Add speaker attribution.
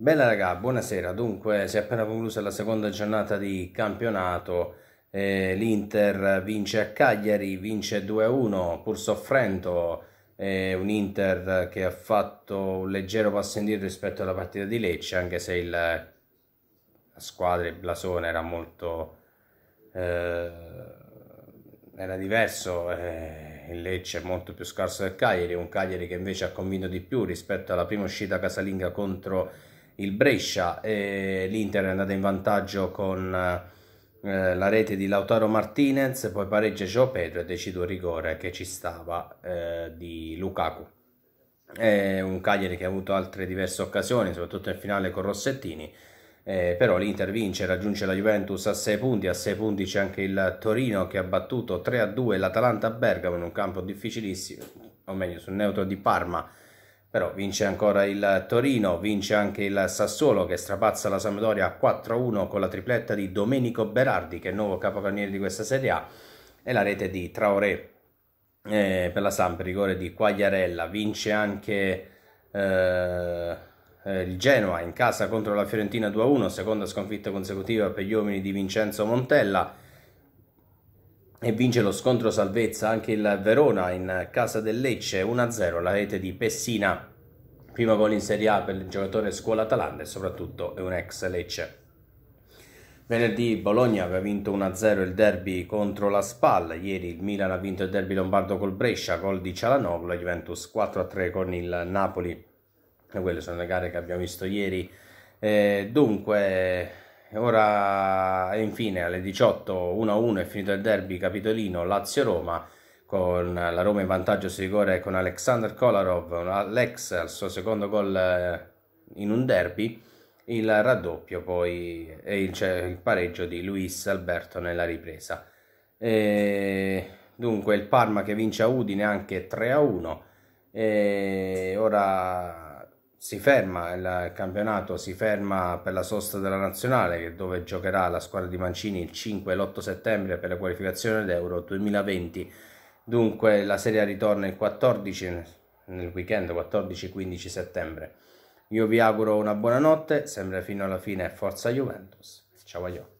Speaker 1: Bella raga, buonasera. Dunque, si è appena conclusa la seconda giornata di campionato. Eh, L'Inter vince a Cagliari, vince 2-1 pur soffrendo. Eh, un Inter che ha fatto un leggero passo indietro rispetto alla partita di Lecce, anche se il, la squadra, il blasone era molto... Eh, era diverso. Eh, il Lecce è molto più scarso del Cagliari, un Cagliari che invece ha convinto di più rispetto alla prima uscita casalinga contro il Brescia e l'Inter è andata in vantaggio con eh, la rete di Lautaro Martinez, poi pareggia Gio Pedro e decide un rigore che ci stava eh, di Lukaku. È un Cagliari che ha avuto altre diverse occasioni, soprattutto in finale con Rossettini, eh, però l'Inter vince, raggiunge la Juventus a 6 punti, a 6 punti c'è anche il Torino che ha battuto 3-2 l'Atalanta a Bergamo in un campo difficilissimo, o meglio sul neutro di Parma però vince ancora il Torino, vince anche il Sassuolo che strapazza la Sampdoria 4-1 con la tripletta di Domenico Berardi che è il nuovo capocannoniere di questa Serie A e la rete di Traoré eh, per la Samp, rigore di Quagliarella, vince anche eh, eh il Genoa in casa contro la Fiorentina 2-1, seconda sconfitta consecutiva per gli uomini di Vincenzo Montella e vince lo scontro salvezza anche il Verona in casa del Lecce 1-0 la rete di Pessina primo gol in Serie A per il giocatore scuola Atalanta e soprattutto è un ex Lecce venerdì Bologna aveva vinto 1-0 il derby contro la Spalla ieri il Milan ha vinto il derby lombardo col Brescia gol di Cialanoglu e Juventus 4-3 con il Napoli e quelle sono le gare che abbiamo visto ieri eh, dunque Ora, infine, alle 18, 1-1 è finito il derby capitolino Lazio-Roma con la Roma in vantaggio su rigore con Alexander Kolarov, Alex al suo secondo gol eh, in un derby, il raddoppio poi e il, cioè, il pareggio di Luis Alberto nella ripresa. E, dunque il Parma che vince a Udine anche 3-1 ora si ferma il campionato, si ferma per la sosta della nazionale dove giocherà la squadra di Mancini il 5 e l'8 settembre per la qualificazione d'Euro 2020. Dunque la Serie ritorna il 14 nel weekend 14-15 settembre. Io vi auguro una buona notte, sempre fino alla fine forza Juventus. Ciao a